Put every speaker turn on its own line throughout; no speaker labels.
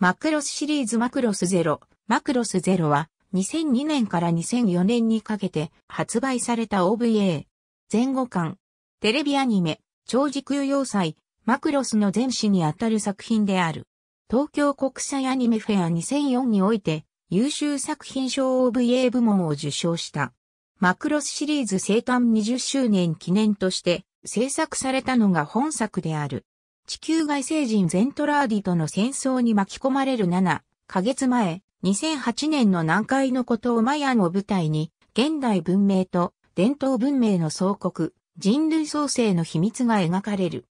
マクロスシリーズマクロスゼロ。マクロスゼロは2002年から2004年にかけて発売された OVA。前後巻。テレビアニメ、超時空要塞、マクロスの前史にあたる作品である。東京国際アニメフェア2004において優秀作品賞 OVA 部門を受賞した。マクロスシリーズ生誕20周年記念として制作されたのが本作である。地球外星人ゼントラーディとの戦争に巻き込まれる7ヶ月前、2008年の南海のことをマヤンを舞台に、現代文明と伝統文明の創国、人類創生の秘密が描かれる。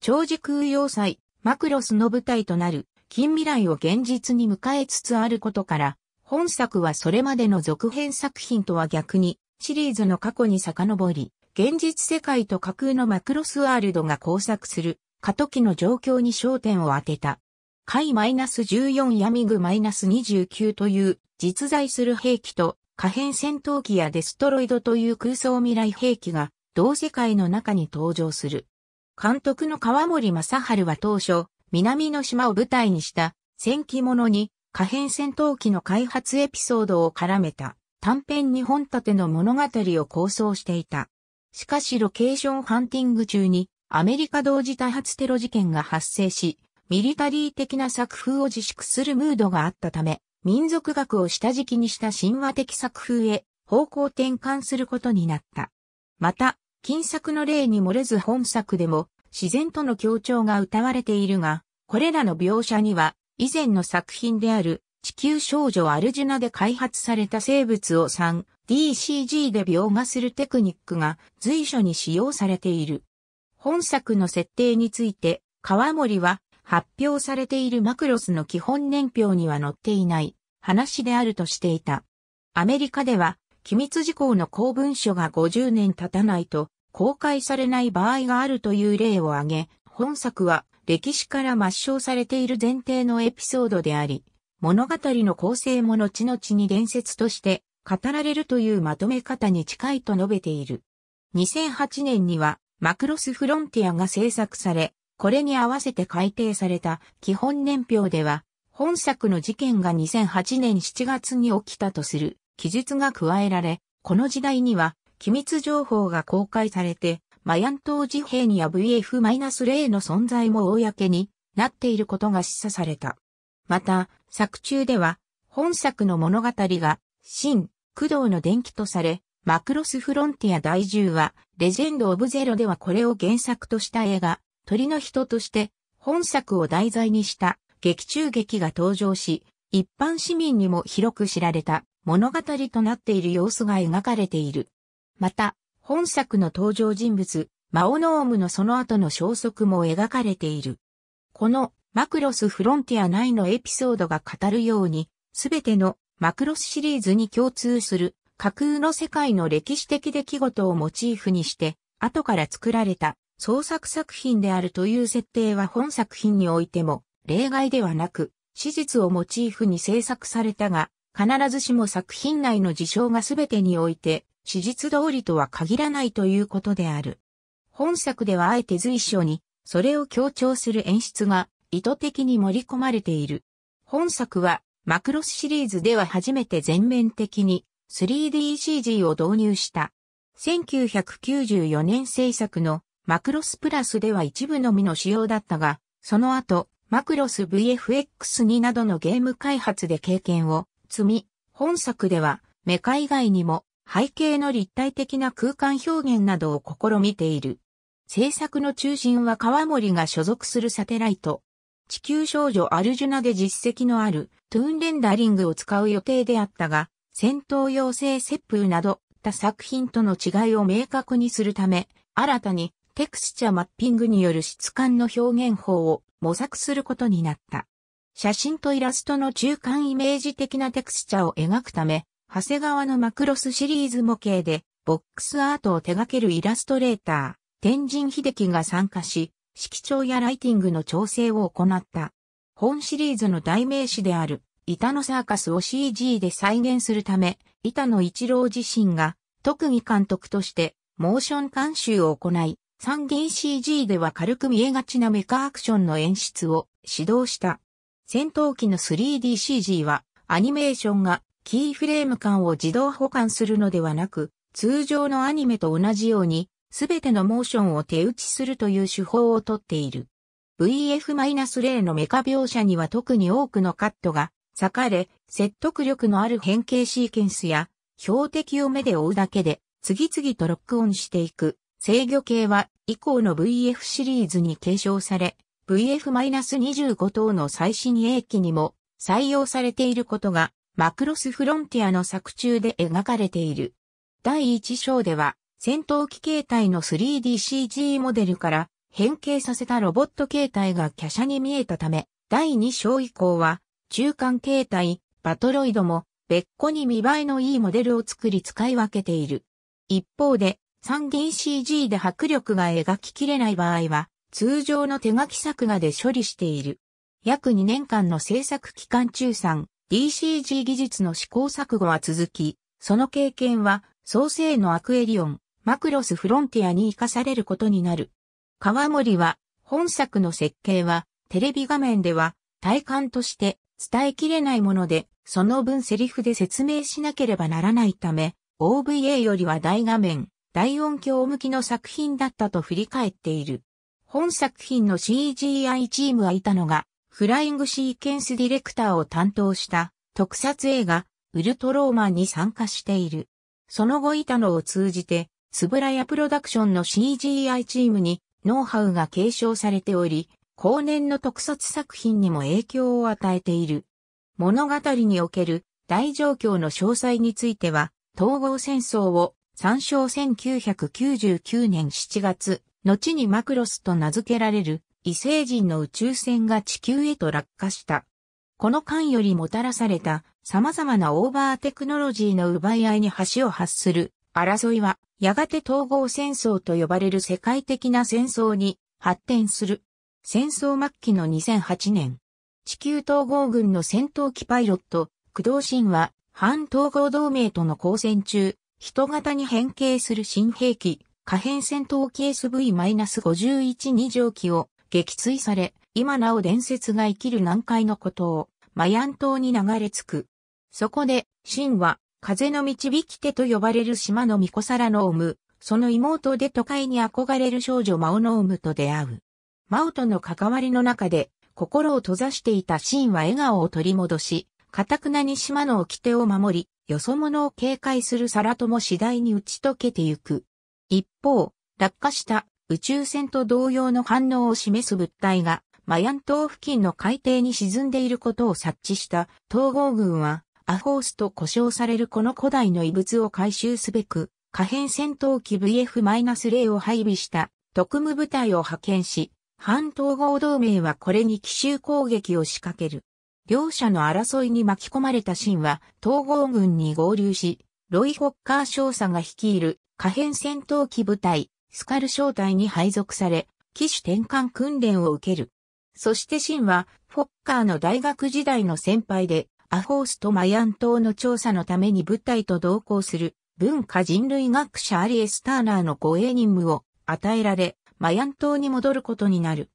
長寿空要塞、マクロスの舞台となる近未来を現実に迎えつつあることから、本作はそれまでの続編作品とは逆に、シリーズの過去に遡り、現実世界と架空のマクロスワールドが交錯する過渡期の状況に焦点を当てた。海 -14 闇具 -29 という実在する兵器と可変戦闘機やデストロイドという空想未来兵器が同世界の中に登場する。監督の川森正春は当初、南の島を舞台にした戦記物に可変戦闘機の開発エピソードを絡めた短編2本立ての物語を構想していた。しかしロケーションハンティング中にアメリカ同時多発テロ事件が発生し、ミリタリー的な作風を自粛するムードがあったため、民族学を下敷きにした神話的作風へ方向転換することになった。また、近作の例に漏れず本作でも自然との協調が歌われているが、これらの描写には以前の作品である地球少女アルジュナで開発された生物を 3DCG で描画するテクニックが随所に使用されている。本作の設定について、川森は発表されているマクロスの基本年表には載っていない話であるとしていた。アメリカでは、機密事項の公文書が50年経たないと公開されない場合があるという例を挙げ、本作は歴史から抹消されている前提のエピソードであり、物語の構成も後々に伝説として語られるというまとめ方に近いと述べている。2008年にはマクロスフロンティアが制作され、これに合わせて改定された基本年表では、本作の事件が2008年7月に起きたとする記述が加えられ、この時代には機密情報が公開されて、マヤン島事ニや VF-0 の存在も公になっていることが示唆された。また、作中では、本作の物語が、新、駆動の伝記とされ、マクロスフロンティア第10話、レジェンド・オブ・ゼロではこれを原作とした映画、鳥の人として、本作を題材にした劇中劇が登場し、一般市民にも広く知られた物語となっている様子が描かれている。また、本作の登場人物、マオノームのその後の消息も描かれている。このマクロスフロンティア内のエピソードが語るように、すべてのマクロスシリーズに共通する架空の世界の歴史的出来事をモチーフにして、後から作られた創作作品であるという設定は本作品においても例外ではなく、史実をモチーフに制作されたが、必ずしも作品内の事象が全てにおいて、史実通りとは限らないということである。本作ではあえて随所に、それを強調する演出が意図的に盛り込まれている。本作は、マクロスシリーズでは初めて全面的に 3DCG を導入した。1994年制作のマクロスプラスでは一部のみの仕様だったが、その後、マクロス VFX2 などのゲーム開発で経験を積み、本作ではメカ以外にも背景の立体的な空間表現などを試みている。制作の中心は川森が所属するサテライト。地球少女アルジュナで実績のあるトゥーンレンダリングを使う予定であったが、戦闘用性切風など、他作品との違いを明確にするため、新たにテクスチャマッピングによる質感の表現法を模索することになった。写真とイラストの中間イメージ的なテクスチャを描くため、長谷川のマクロスシリーズ模型で、ボックスアートを手掛けるイラストレーター、天神秀樹が参加し、色調やライティングの調整を行った。本シリーズの代名詞である、板のサーカスを CG で再現するため、板野一郎自身が特技監督としてモーション監修を行い、三議 CG では軽く見えがちなメカアクションの演出を指導した。戦闘機の 3DCG はアニメーションがキーフレーム感を自動保管するのではなく、通常のアニメと同じように、すべてのモーションを手打ちするという手法をとっている。VF-0 のメカ描写には特に多くのカットが裂かれ、説得力のある変形シーケンスや、標的を目で追うだけで、次々とロックオンしていく、制御系は、以降の VF シリーズに継承され、VF-25 等の最新鋭機にも採用されていることが、マクロスフロンティアの作中で描かれている。第1章では、戦闘機形態の 3DCG モデルから変形させたロボット形態が華奢に見えたため、第2章以降は中間形態、バトロイドも別個に見栄えのいいモデルを作り使い分けている。一方で、3DCG で迫力が描ききれない場合は、通常の手書き作画で処理している。約2年間の制作期間中 3DCG 技術の試行錯誤は続き、その経験は創生のアクエリオン、マクロスフロンティアに活かされることになる。川森は、本作の設計は、テレビ画面では、体感として伝えきれないもので、その分セリフで説明しなければならないため、OVA よりは大画面、大音響向きの作品だったと振り返っている。本作品の CGI チームはいたのが、フライングシーケンスディレクターを担当した特撮映画、ウルトローマンに参加している。その後いたのを通じて、つぶらやプロダクションの CGI チームにノウハウが継承されており、後年の特撮作品にも影響を与えている。物語における大状況の詳細については、統合戦争を参照1999年7月、後にマクロスと名付けられる異星人の宇宙船が地球へと落下した。この間よりもたらされた様々なオーバーテクノロジーの奪い合いに橋を発する争いはやがて統合戦争と呼ばれる世界的な戦争に発展する。戦争末期の2008年、地球統合軍の戦闘機パイロット、工藤新は、反統合同盟との交戦中、人型に変形する新兵器、可変戦闘機 SV-51-2 乗機を撃墜され、今なお伝説が生きる難解のことを、マヤン島に流れ着く。そこで、秦は、風の導き手と呼ばれる島のミコサラノーム、その妹で都会に憧れる少女マオノームと出会う。マオとの関わりの中で、心を閉ざしていたシーンは笑顔を取り戻し、かたくなに島の掟を守り、よそ者を警戒するサラとも次第に打ち解けてゆく。一方、落下した宇宙船と同様の反応を示す物体が、マヤン島付近の海底に沈んでいることを察知した統合軍は、アホースと呼称されるこの古代の遺物を回収すべく、可変戦闘機 VF-0 を配備した特務部隊を派遣し、反統合同盟はこれに奇襲攻撃を仕掛ける。両者の争いに巻き込まれた秦は統合軍に合流し、ロイ・ホッカー少佐が率いる可変戦闘機部隊、スカル小隊に配属され、機種転換訓練を受ける。そして秦は、フォッカーの大学時代の先輩で、アホースとマヤン島の調査のために部隊と同行する文化人類学者アリエス・ターナーの護衛任務を与えられ、マヤン島に戻ることになる。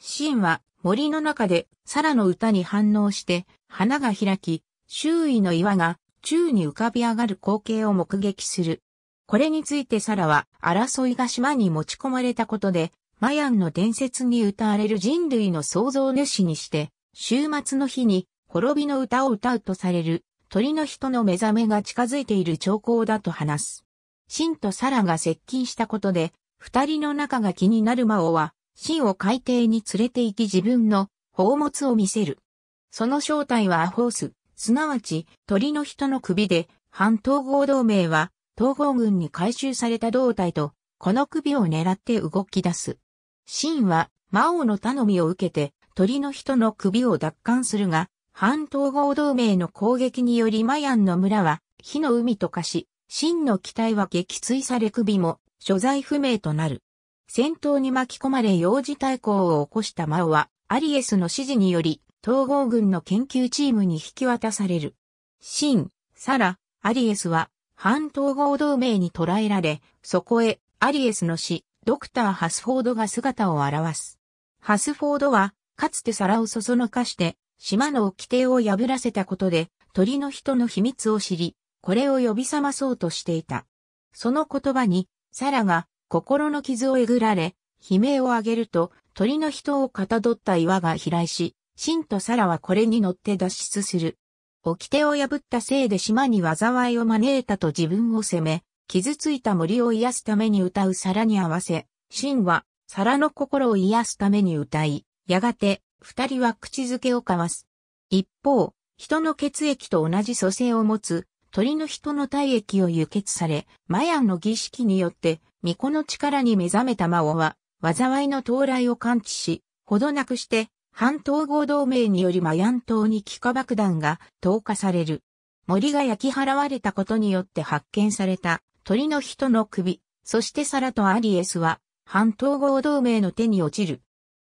シンは森の中でサラの歌に反応して花が開き、周囲の岩が宙に浮かび上がる光景を目撃する。これについてサラは争いが島に持ち込まれたことで、マヤンの伝説に歌われる人類の創造主にして、週末の日に滅びの歌を歌うとされる鳥の人の目覚めが近づいている兆候だと話す。シンとサラが接近したことで、二人の仲が気になる魔王は、シンを海底に連れて行き自分の宝物を見せる。その正体はアホース、すなわち鳥の人の首で、反統合同盟は統合軍に回収された胴体と、この首を狙って動き出す。シンは魔王の頼みを受けて鳥の人の首を奪還するが、反統合同盟の攻撃によりマヤンの村は火の海と化し、真の機体は撃墜され首も所在不明となる。戦闘に巻き込まれ幼児対抗を起こしたマオは、アリエスの指示により、統合軍の研究チームに引き渡される。シン、サラ、アリエスは、反統合同盟に捕らえられ、そこへ、アリエスの死、ドクター・ハスフォードが姿を現す。ハスフォードは、かつて皿をそそのかして、島の定を破らせたことで、鳥の人の秘密を知り、これを呼び覚まそうとしていた。その言葉に、サラが心の傷をえぐられ、悲鳴を上げると鳥の人をかたどった岩が飛来し、シンとサラはこれに乗って脱出する。掟を破ったせいで島に災いを招いたと自分を責め、傷ついた森を癒すために歌うサラに合わせ、シンはサラの心を癒すために歌い、やがて二人は口づけを交わす。一方、人の血液と同じ蘇生を持つ鳥の人の体液を輸血され、マヤの儀式によって、巫女の力に目覚めた魔王は、災いの到来を感知し、ほどなくして、半統合同盟によりマヤン島に気化爆弾が投下される。森が焼き払われたことによって発見された鳥の人の首、そしてサラとアリエスは、半統合同盟の手に落ちる。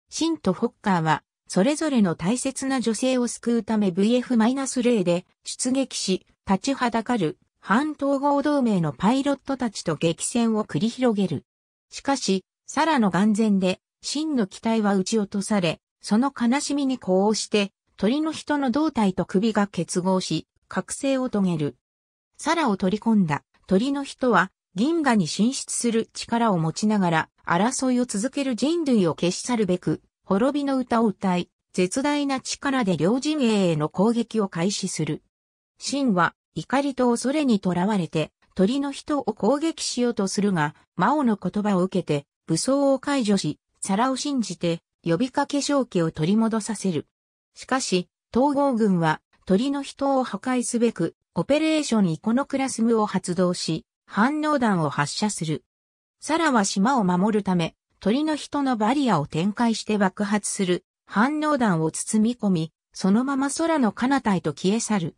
シンとホッカーは、それぞれの大切な女性を救うため VF-0 で出撃し、立ちはだかる反統合同盟のパイロットたちと激戦を繰り広げる。しかし、サラの眼前で、真の機体は撃ち落とされ、その悲しみに呼応して、鳥の人の胴体と首が結合し、覚醒を遂げる。サラを取り込んだ鳥の人は、銀河に進出する力を持ちながら、争いを続ける人類を消し去るべく、滅びの歌を歌い、絶大な力で両陣営への攻撃を開始する。真は、怒りと恐れにとらわれて、鳥の人を攻撃しようとするが、魔王の言葉を受けて、武装を解除し、皿を信じて、呼びかけ正気を取り戻させる。しかし、統合軍は、鳥の人を破壊すべく、オペレーションイコノクラスムを発動し、反応弾を発射する。サラは島を守るため、鳥の人のバリアを展開して爆発する、反応弾を包み込み、そのまま空の彼方へと消え去る。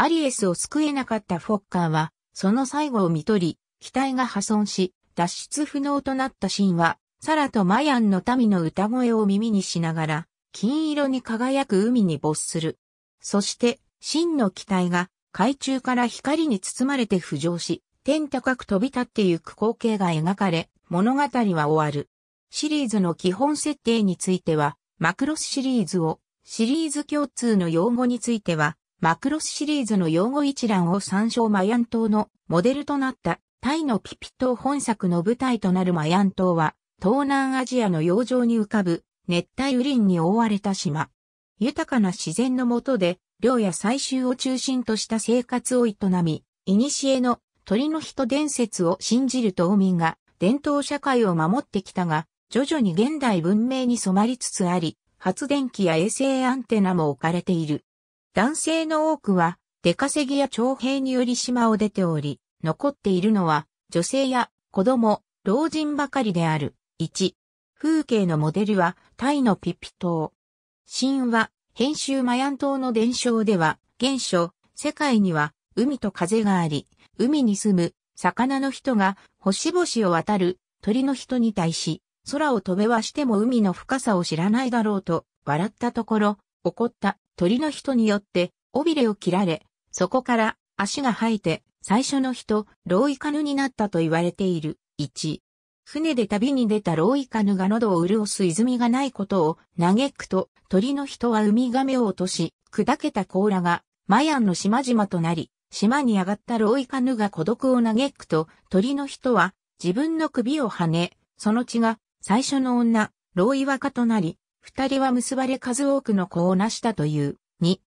アリエスを救えなかったフォッカーは、その最後を見取り、機体が破損し、脱出不能となったシーンは、サラとマヤンの民の歌声を耳にしながら、金色に輝く海に没する。そして、真の機体が海中から光に包まれて浮上し、天高く飛び立ってゆく光景が描かれ、物語は終わる。シリーズの基本設定については、マクロスシリーズを、シリーズ共通の用語については、マクロスシリーズの用語一覧を参照マヤン島のモデルとなったタイのピピ島本作の舞台となるマヤン島は東南アジアの洋上に浮かぶ熱帯雨林に覆われた島。豊かな自然の下で漁や採集を中心とした生活を営み、古の鳥の人伝説を信じる島民が伝統社会を守ってきたが、徐々に現代文明に染まりつつあり、発電機や衛星アンテナも置かれている。男性の多くは出稼ぎや徴兵により島を出ており、残っているのは女性や子供、老人ばかりである。1、風景のモデルはタイのピピ島。神話、編集マヤン島の伝承では、原初、世界には海と風があり、海に住む魚の人が星々を渡る鳥の人に対し、空を飛べはしても海の深さを知らないだろうと笑ったところ、怒った鳥の人によって尾びれを切られ、そこから足が生えて最初の人、ローイカヌになったと言われている。1。船で旅に出たローイカヌが喉を潤す泉がないことを嘆くと、鳥の人はウミガメを落とし、砕けた甲羅がマヤンの島々となり、島に上がったローイカヌが孤独を嘆くと、鳥の人は自分の首を跳ね、その血が最初の女、ローイワカとなり、二人は結ばれ数多くの子を成したという。二。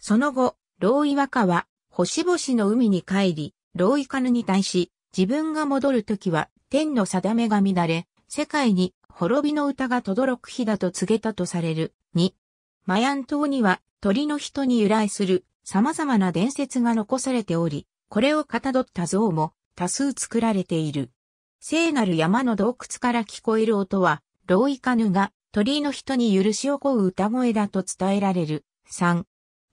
その後、老井若は、星々の海に帰り、老イカヌに対し、自分が戻るときは、天の定めが乱れ、世界に滅びの歌が轟く日だと告げたとされる。二。マヤン島には鳥の人に由来する様々な伝説が残されており、これをかたどった像も多数作られている。聖なる山の洞窟から聞こえる音は、ローイカヌが鳥居の人に許しを請う歌声だと伝えられる。3、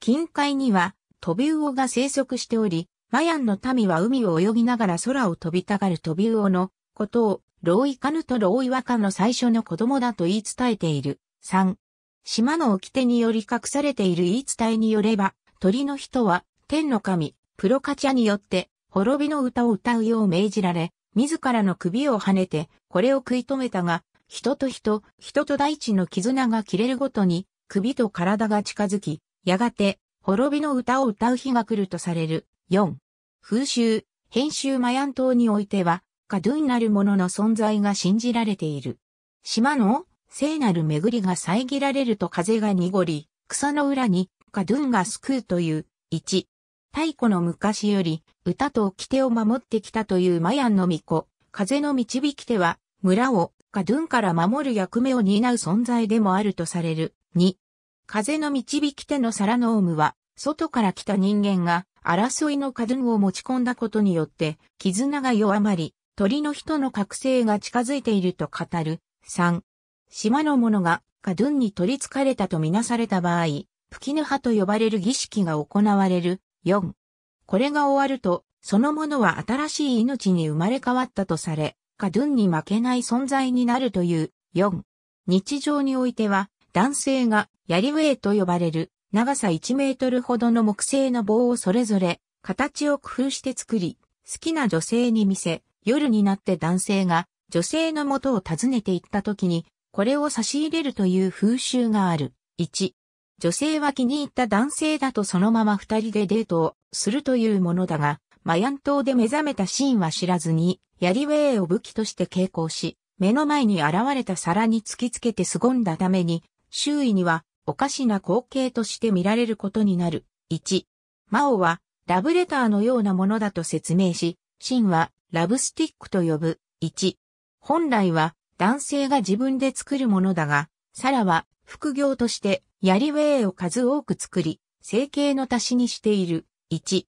近海には、トビウオが生息しており、マヤンの民は海を泳ぎながら空を飛びたがるトビウオのことを、ローイカヌとローイワカの最初の子供だと言い伝えている。3、島の掟により隠されている言い伝えによれば、鳥の人は、天の神、プロカチャによって、滅びの歌を歌うよう命じられ、自らの首を跳ねて、これを食い止めたが、人と人、人と大地の絆が切れるごとに、首と体が近づき、やがて、滅びの歌を歌う日が来るとされる。4。風習、編集マヤン島においては、カドゥンなるものの存在が信じられている。島の聖なる巡りが遮られると風が濁り、草の裏にカドゥンが救うという、1。太古の昔より、歌と掟を守ってきたというマヤンの巫女、風の導き手は、村をゥンから守る役目を担う存在でもあるとされる。2、風の導き手のサラノームは、外から来た人間が争いのゥンを持ち込んだことによって、絆が弱まり、鳥の人の覚醒が近づいていると語る。3、島の者がゥンに取り憑かれたとみなされた場合、プキヌハと呼ばれる儀式が行われる。4、これが終わると、その者は新しい命に生まれ変わったとされ、かドゥンに負けない存在になるという。4、日常においては、男性がやりウェイと呼ばれる長さ1メートルほどの木製の棒をそれぞれ形を工夫して作り、好きな女性に見せ、夜になって男性が女性の元を訪ねて行った時に、これを差し入れるという風習がある。1、女性は気に入った男性だとそのまま二人でデートをするというものだが、マヤン島で目覚めたシーンは知らずに、やりウェイを武器として傾向し、目の前に現れた皿に突きつけて凄んだために、周囲にはおかしな光景として見られることになる。1、マオはラブレターのようなものだと説明し、シンはラブスティックと呼ぶ。1、本来は男性が自分で作るものだが、サラは副業としてやりウェイを数多く作り、成形の足しにしている。1、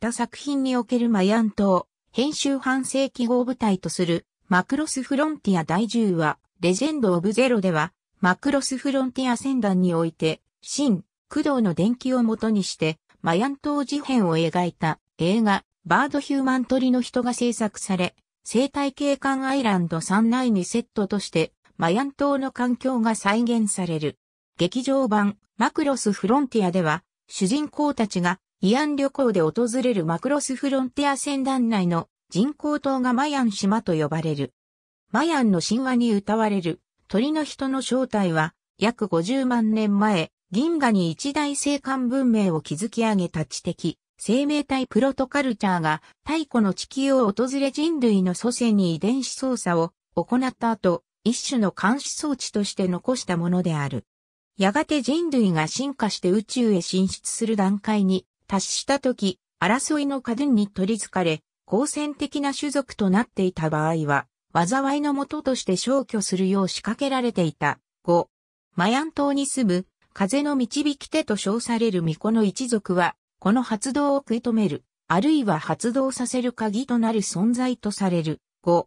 た作品におけるマヤン島、編集反省記号部隊とする、マクロスフロンティア第10話、レジェンド・オブ・ゼロでは、マクロスフロンティア戦団において、新、駆動の伝記を元にして、マヤン島事変を描いた映画、バード・ヒューマン・トリの人が制作され、生態系館アイランド3内にセットとして、マヤン島の環境が再現される。劇場版、マクロス・フロンティアでは、主人公たちが慰安旅行で訪れるマクロスフロンティア船団内の人工島がマヤン島と呼ばれる。マヤンの神話に歌われる鳥の人の正体は約50万年前、銀河に一大生還文明を築き上げた知的生命体プロトカルチャーが太古の地球を訪れ人類の祖先に遺伝子操作を行った後、一種の監視装置として残したものである。やがて人類が進化して宇宙へ進出する段階に、達した時、争いの過電に取り憑かれ、好戦的な種族となっていた場合は、災いのもととして消去するよう仕掛けられていた。5、マヤン島に住む、風の導き手と称される巫女の一族は、この発動を食い止める、あるいは発動させる鍵となる存在とされる。5、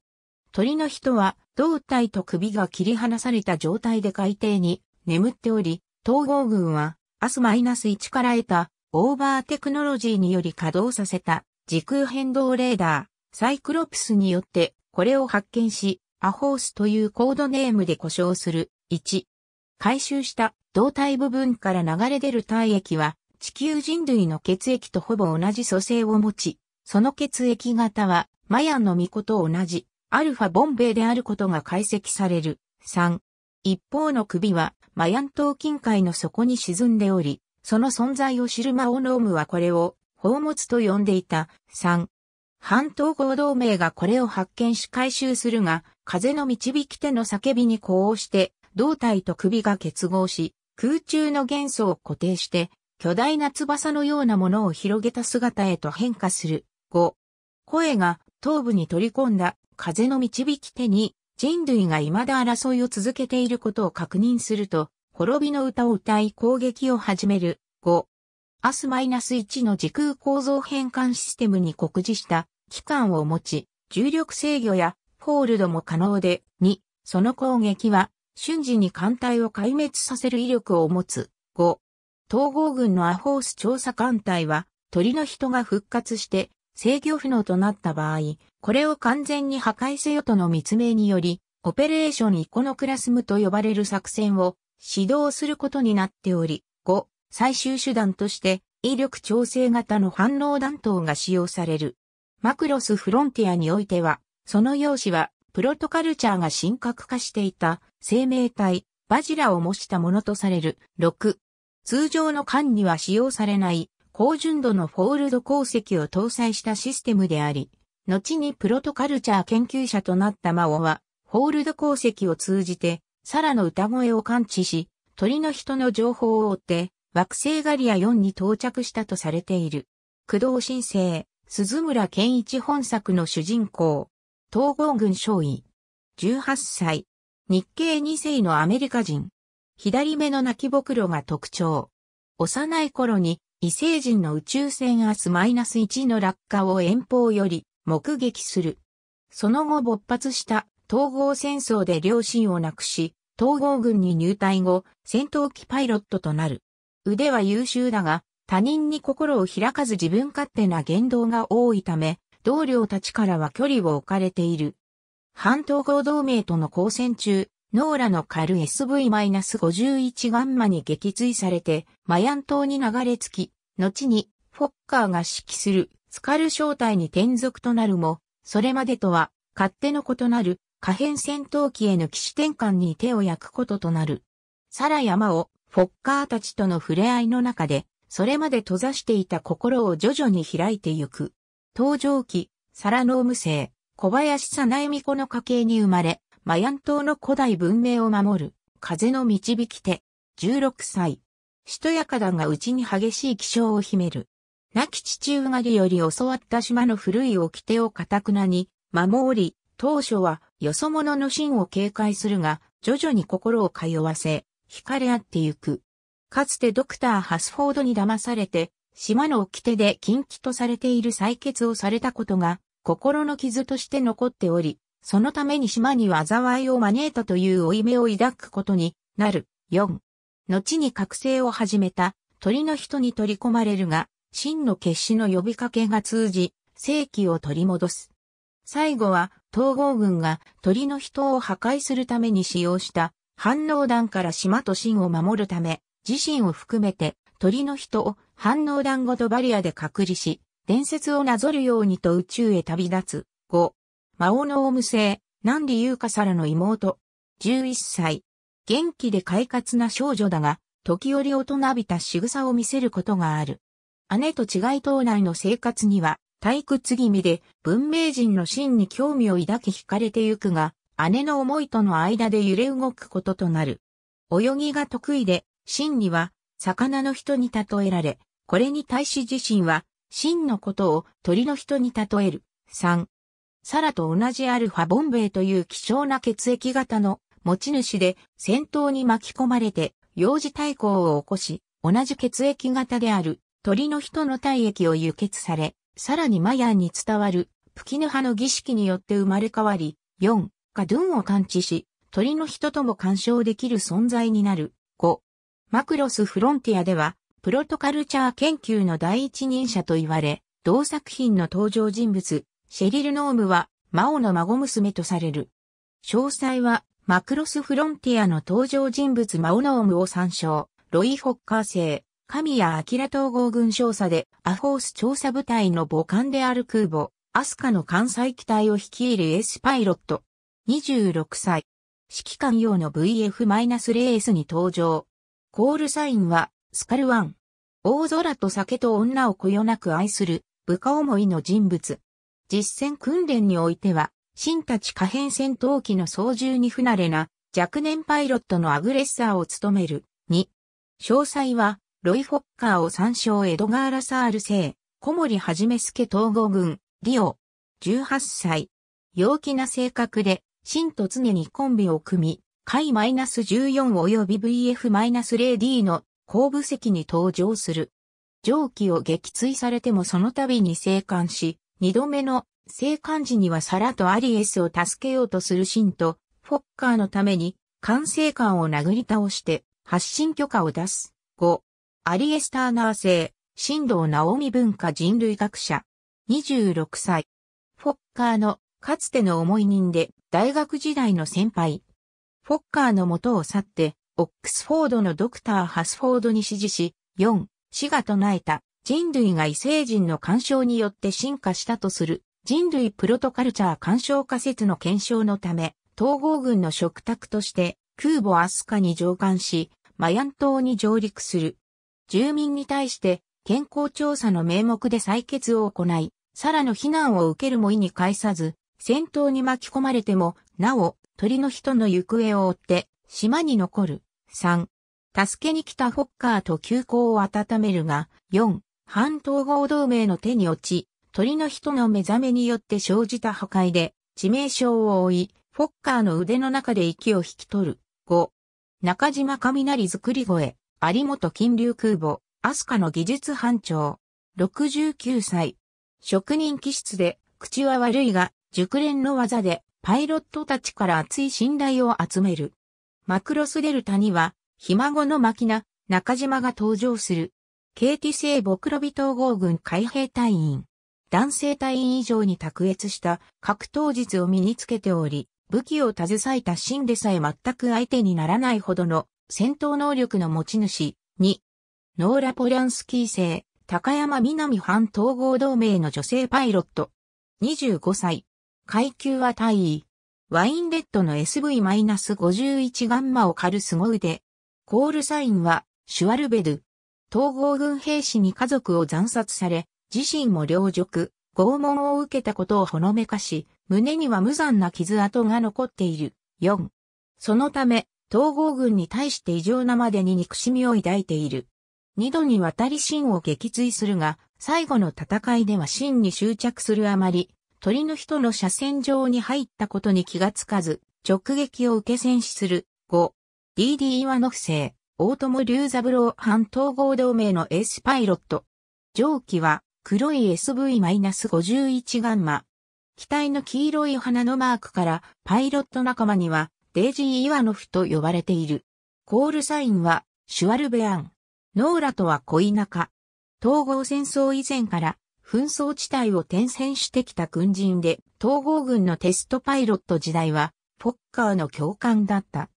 鳥の人は、胴体と首が切り離された状態で海底に眠っており、統合軍は、アスマイナス1から得たオーバーテクノロジーにより稼働させた時空変動レーダー、サイクロプスによってこれを発見し、アホースというコードネームで故障する。1、回収した胴体部分から流れ出る体液は地球人類の血液とほぼ同じ組成を持ち、その血液型はマヤンの巫女と同じアルファボンベイであることが解析される。3、一方の首はマヤン島近海の底に沈んでおり、その存在を知るマオノームはこれを、宝物と呼んでいた。3。半島合同盟がこれを発見し回収するが、風の導き手の叫びに呼応して、胴体と首が結合し、空中の元素を固定して、巨大な翼のようなものを広げた姿へと変化する。5。声が頭部に取り込んだ風の導き手に人類が未だ争いを続けていることを確認すると、滅びの歌を歌い攻撃を始める。5、アスマイナス -1 の時空構造変換システムに告示した機関を持ち、重力制御やフォールドも可能で、2、その攻撃は瞬時に艦隊を壊滅させる威力を持つ。5、統合軍のアホース調査艦隊は鳥の人が復活して制御不能となった場合、これを完全に破壊せよとの密命により、オペレーションイコノクラスムと呼ばれる作戦を指導することになっており、5、最終手段として、威力調整型の反応弾頭が使用される。マクロスフロンティアにおいては、その用紙は、プロトカルチャーが深刻化していた生命体、バジラを模したものとされる。6、通常の間には使用されない高純度のフォールド鉱石を搭載したシステムであり、後にプロトカルチャー研究者となったマオは、フォールド鉱石を通じてサラの歌声を感知し、鳥の人の情報を追って、惑星ガリア4に到着したとされている。工藤新生、鈴村健一本作の主人公、統合軍少尉。18歳、日系2世のアメリカ人。左目の泣きぼくろが特徴。幼い頃に異星人の宇宙船アス -1 の落下を遠方より目撃する。その後勃発した統合戦争で両親を亡くし、統合軍に入隊後、戦闘機パイロットとなる。腕は優秀だが、他人に心を開かず自分勝手な言動が多いため、同僚たちからは距離を置かれている。半統合同盟との交戦中、ノーラの軽 SV-51 ガンマに撃墜されて、マヤン島に流れ着き、後にフォッカーが指揮するスカル小隊に転属となるも、それまでとは勝手の異なる可変戦闘機への騎士転換に手を焼くこととなる。サラ山をフォッカーたちとの触れ合いの中で、それまで閉ざしていた心を徐々に開いてゆく。登場期、サラノーム星、小林さなえみ子の家系に生まれ、マヤン島の古代文明を守る、風の導き手、16歳。しとやかだがうちに激しい気象を秘める。亡き父上がりより教わった島の古い掟をかたくなに、守り、当初はよそ者の真を警戒するが、徐々に心を通わせ、惹かれ合ってゆく。かつてドクター・ハスフォードに騙されて、島の掟で禁忌とされている採血をされたことが、心の傷として残っており、そのために島に災いを招いたという負い目を抱くことになる。4。後に覚醒を始めた鳥の人に取り込まれるが、真の決死の呼びかけが通じ、正気を取り戻す。最後は統合軍が鳥の人を破壊するために使用した反応弾から島と芯を守るため、自身を含めて鳥の人を反応弾ごとバリアで隔離し、伝説をなぞるようにと宇宙へ旅立つ。5、魔王のオウム星、南里優香皿の妹。11歳。元気で快活な少女だが、時折大人びた仕草を見せることがある。姉と違い島内の生活には退屈気味で文明人の真に興味を抱き惹かれてゆくが、姉の思いとの間で揺れ動くこととなる。泳ぎが得意で、真には魚の人に例えられ、これに対し自身は真のことを鳥の人に例える。3。サラと同じアルファボンベイという貴重な血液型の持ち主で戦闘に巻き込まれて幼児対抗を起こし、同じ血液型である鳥の人の体液を輸血され、さらにマヤンに伝わるプキヌ派の儀式によって生まれ変わり、4、ガドゥンを感知し、鳥の人とも干渉できる存在になる。5、マクロスフロンティアでは、プロトカルチャー研究の第一人者と言われ、同作品の登場人物、シェリル・ノームは、マオの孫娘とされる。詳細は、マクロスフロンティアの登場人物マオノームを参照、ロイ・ホッカー星。神谷明統合軍少佐でアフォース調査部隊の母艦である空母、アスカの艦載機体を率いるエースパイロット。26歳。指揮官用の VF-0S に登場。コールサインは、スカルワン。大空と酒と女をこよなく愛する、部下思いの人物。実戦訓練においては、新たち可変戦闘機の操縦に不慣れな、若年パイロットのアグレッサーを務める。2。詳細は、ロイ・フォッカーを参照エドガー・ラサール生、小森はじめけ統合軍、リオ、18歳。陽気な性格で、真と常にコンビを組み、回 -14 及び VF-0D の後部席に登場する。上記を撃墜されてもその度に生還し、二度目の生還時にはサラとアリエスを助けようとするシンと、フォッカーのために、管制官を殴り倒して、発進許可を出す。5、アリエスターナー製、神道直美文化人類学者。26歳。フォッカーの、かつての思い人で、大学時代の先輩。フォッカーの元を去って、オックスフォードのドクター・ハスフォードに指示し、4、死が唱えた、人類が異星人の干渉によって進化したとする、人類プロトカルチャー干渉仮説の検証のため、統合軍の食卓として、空母アスカに上艦し、マヤン島に上陸する。住民に対して健康調査の名目で採決を行い、さらの避難を受けるも意に介さず、戦闘に巻き込まれても、なお、鳥の人の行方を追って、島に残る。3、助けに来たフォッカーと急行を温めるが、4、半島合同盟の手に落ち、鳥の人の目覚めによって生じた破壊で、致命傷を負い、フォッカーの腕の中で息を引き取る。5、中島雷作り声。有本金流空母、アスカの技術班長。69歳。職人気質で、口は悪いが、熟練の技で、パイロットたちから熱い信頼を集める。マクロスデルタには、ひ孫のマキナ、中島が登場する。KT 製クロビ統合軍海兵隊員。男性隊員以上に卓越した格闘術を身につけており、武器を携えた芯でさえ全く相手にならないほどの戦闘能力の持ち主、2、ノーラ・ポリャンスキー星、高山南半統合同盟の女性パイロット、25歳、階級は大尉、ワインレッドの SV-51 ガンマを狩る凄腕、コールサインは、シュワルベル、統合軍兵士に家族を惨殺され、自身も領辱、拷問を受けたことをほのめかし、胸には無残な傷跡が残っている。4。そのため、統合軍に対して異常なまでに憎しみを抱いている。二度にわたり真を撃墜するが、最後の戦いでは真に執着するあまり、鳥の人の車線上に入ったことに気がつかず、直撃を受け戦死する。5、DD 岩の不正、大友龍三郎反統合同盟のエースパイロット。上記は、黒い SV-51 ガンマ。機体の黄色い花のマークから、パイロット仲間には、デイジー・イワノフと呼ばれている。コールサインは、シュワルベアン。ノーラとは恋仲。統合戦争以前から、紛争地帯を転戦してきた軍人で、統合軍のテストパイロット時代は、フォッカーの教官だった。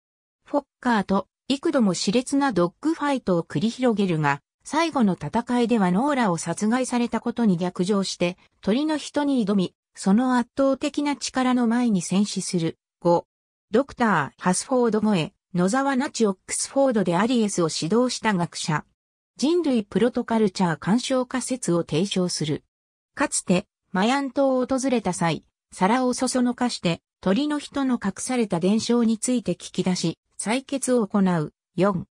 フォッカーと幾度も熾烈なドッグファイトを繰り広げるが、最後の戦いではノーラを殺害されたことに逆上して、鳥の人に挑み、その圧倒的な力の前に戦死する。5、ドクター・ハスフォード・モエ、野沢ナチ・オックスフォードでアリエスを指導した学者。人類プロトカルチャー干渉仮説を提唱する。かつて、マヤン島を訪れた際、皿をそそのかして鳥の人の隠された伝承について聞き出し、採血を行う。4。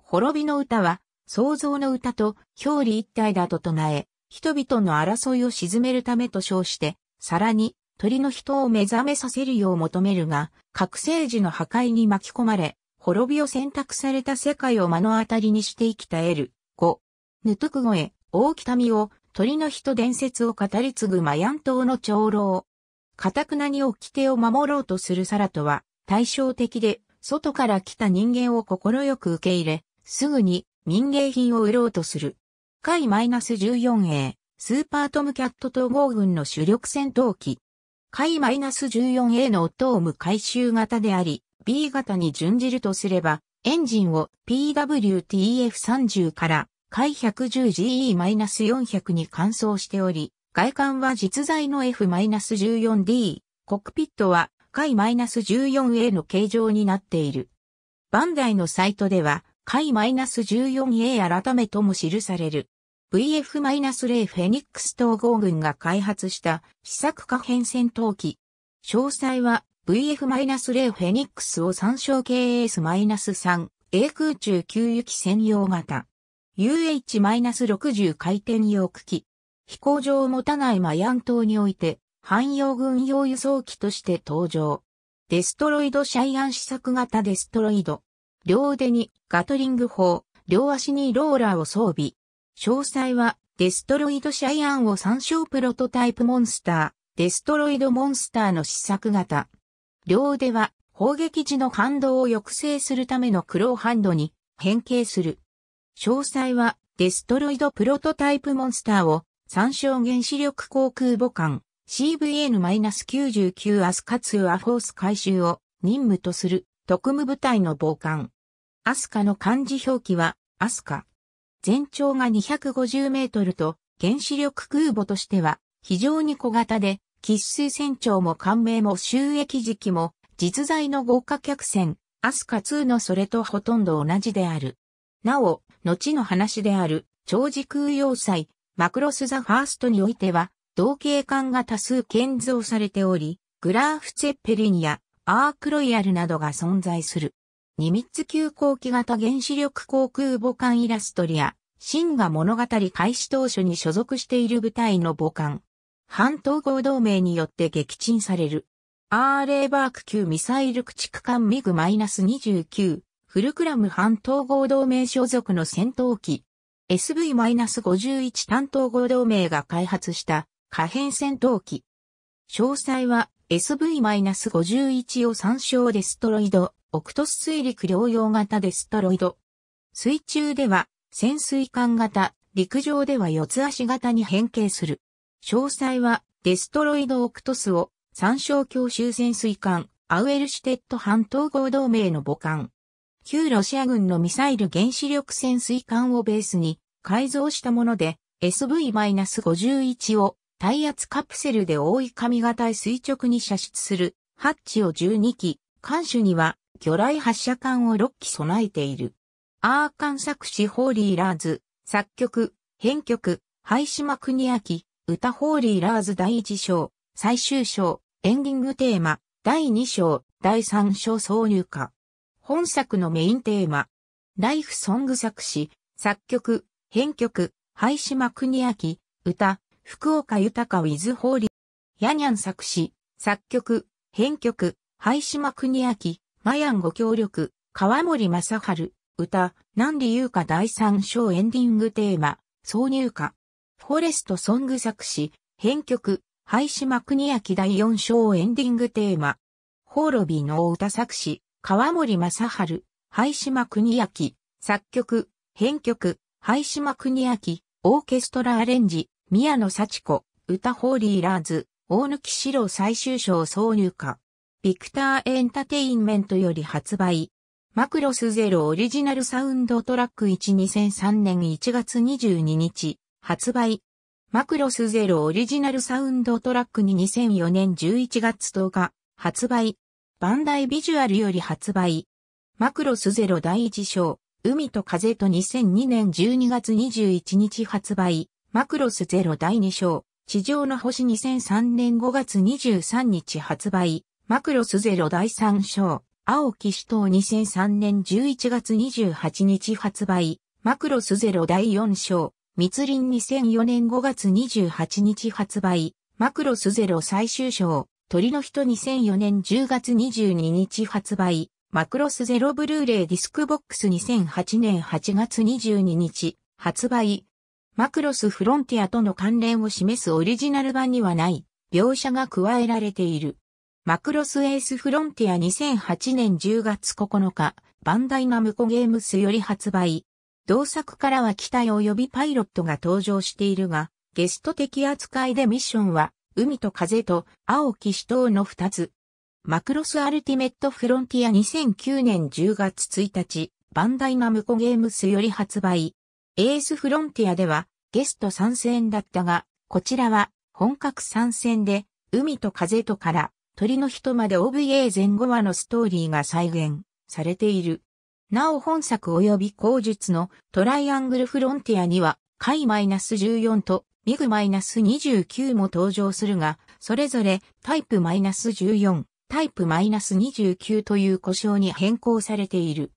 滅びの歌は、創造の歌と表裏一体だと唱え、人々の争いを鎮めるためと称して、皿に、鳥の人を目覚めさせるよう求めるが、覚醒時の破壊に巻き込まれ、滅びを選択された世界を目の当たりにして生きたエル。5。ヌトゥクゴエ、大北見を、鳥の人伝説を語り継ぐマヤン島の長老。かたくなに掟を守ろうとするサラトは、対照的で、外から来た人間を快く受け入れ、すぐに民芸品を売ろうとする。回 -14A、スーパートムキャット統合軍の主力戦闘機。回 -14A のトーム回収型であり、B 型に準じるとすれば、エンジンを PWTF30 から回 110GE-400 に換装しており、外観は実在の F-14D、コックピットは回 -14A の形状になっている。バンダイのサイトでは、回 -14A 改めとも記される。VF-0 フェニックス統合軍が開発した試作可変戦闘機。詳細は VF-0 フェニックスを参照 KS-3 A 空中給油機専用型 UH-60 回転用空機飛行場を持たないマヤン島において汎用軍用輸送機として登場。デストロイドシャイアン試作型デストロイド。両腕にガトリング砲、両足にローラーを装備。詳細は、デストロイドシャイアンを参照プロトタイプモンスター、デストロイドモンスターの試作型。両腕は、砲撃時の反動を抑制するためのクローハンドに変形する。詳細は、デストロイドプロトタイプモンスターを参照原子力航空母艦 CVN-99 アスカ2アフォース回収を任務とする特務部隊の防艦。アスカの漢字表記はアスカ。全長が250メートルと、原子力空母としては非常に小型で、喫水船長も艦名も収益時期も、実在の豪華客船、アスカ2のそれとほとんど同じである。なお、後の話である、長時空要塞、マクロス・ザ・ファーストにおいては、同型艦が多数建造されており、グラーフ・ツェッペリンやアークロイヤルなどが存在する。ニミッツ級後型原子力航空母艦イラストリア、ンが物語開始当初に所属している部隊の母艦。半島合同盟によって撃沈される。アーレーバーク級ミサイル駆逐艦ミグ -29、フルクラム半島合同盟所属の戦闘機。SV-51 担当合同盟が開発した可変戦闘機。詳細は SV-51 を参照デストロイドオクトス水陸両用型デストロイド。水中では潜水艦型、陸上では四つ足型に変形する。詳細はデストロイドオクトスを参照強襲潜水艦アウエルシュテッド半島合同盟の母艦。旧ロシア軍のミサイル原子力潜水艦をベースに改造したもので SV-51 を耐圧カプセルで覆い髪型へ垂直に射出するハッチを12機、艦首には魚雷発射管を6機備えている。アーカン作詞ホーリーラーズ、作曲、編曲、廃島国明、歌ホーリーラーズ第1章、最終章、エンディングテーマ、第2章、第3章挿入歌。本作のメインテーマ。ライフソング作詞、作曲、編曲、廃島国明、歌、福岡豊 with ホーリー。ヤニャン作詞、作曲、編曲、廃島国明、マヤンご協力、川森正春、歌、何理由か第三章エンディングテーマ、挿入歌。フォレストソング作詞、編曲、廃島国明第四章エンディングテーマ。ホーロビーの歌作詞、川森正春、廃島国明、作曲、編曲、廃島国明、オーケストラアレンジ、宮野幸子、歌ホーリーラーズ、大貫史郎最終章挿入歌。ビクターエンタテインメントより発売。マクロスゼロオリジナルサウンドトラック12003年1月22日、発売。マクロスゼロオリジナルサウンドトラックに2004年11月10日、発売。バンダイビジュアルより発売。マクロスゼロ第一章、海と風と2002年12月21日発売。マクロスゼロ第2章、地上の星2003年5月23日発売。マクロスゼロ第3章、青木死闘2003年11月28日発売、マクロスゼロ第4章、密林2004年5月28日発売、マクロスゼロ最終章、鳥の人2004年10月22日発売、マクロスゼロブルーレイディスクボックス2008年8月22日発売、マクロスフロンティアとの関連を示すオリジナル版にはない描写が加えられている。マクロスエースフロンティア2008年10月9日、バンダイナムコゲームスより発売。同作からは機体及びパイロットが登場しているが、ゲスト的扱いでミッションは、海と風と青き死闘の2つ。マクロスアルティメットフロンティア2009年10月1日、バンダイナムコゲームスより発売。エースフロンティアではゲスト参戦だったが、こちらは本格参戦で海と風とから鳥の人まで OVA 前後話のストーリーが再現されている。なお本作及び後述のトライアングルフロンティアには、カイ -14 とミグ -29 も登場するが、それぞれタイプ -14、タイプ -29 という故障に変更されている。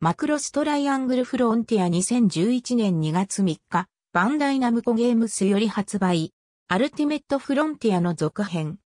マクロストライアングルフロンティア2011年2月3日、バンダイナムコゲームスより発売。アルティメットフロンティアの続編、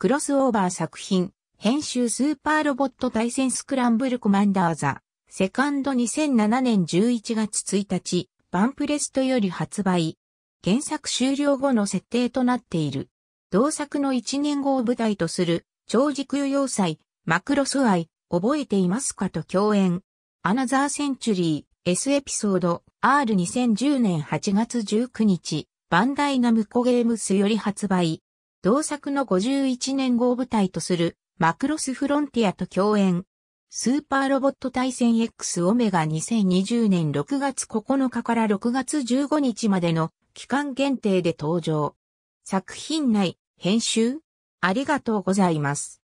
クロスオーバー作品、編集スーパーロボット対戦スクランブルコマンダーザ、セカンド2007年11月1日、バンプレストより発売。原作終了後の設定となっている。同作の1年後を舞台とする、超軸要塞、マクロス愛、覚えていますかと共演。アナザーセンチュリー、S エピソード、R2010 年8月19日、バンダイナムコゲームスより発売。同作の51年号舞台とするマクロスフロンティアと共演。スーパーロボット対戦 X オメガ2020年6月9日から6月15日までの期間限定で登場。作品内、編集ありがとうございます。